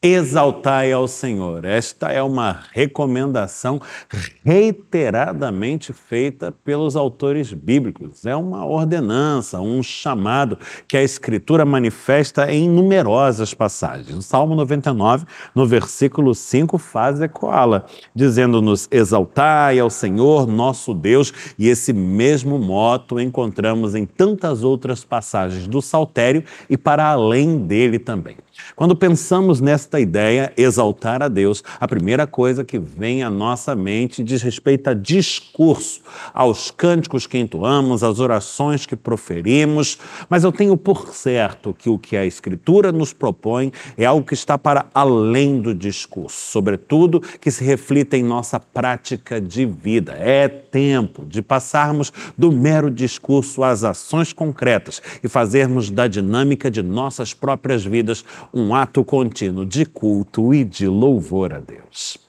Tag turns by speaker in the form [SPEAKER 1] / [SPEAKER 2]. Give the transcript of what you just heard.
[SPEAKER 1] exaltai ao Senhor. Esta é uma recomendação reiteradamente feita pelos autores bíblicos. É uma ordenança, um chamado que a Escritura manifesta em numerosas passagens. O Salmo 99, no versículo 5, faz ecoá-la, dizendo-nos: Exaltai ao Senhor nosso Deus, e esse mesmo moto encontramos em tantas outras passagens do Saltério e para além dele também. Quando pensamos nesta ideia, exaltar a Deus, a primeira coisa que vem à nossa mente diz respeito a discurso, aos cânticos que entoamos, às orações que proferimos, mas eu tenho por certo que o que a Escritura nos propõe é algo que está para além do discurso, sobretudo que se reflita em nossa prática de vida. É tempo de passarmos do mero discurso às ações concretas e fazermos da dinâmica de nossas próprias vidas um ato contínuo de culto e de louvor a Deus.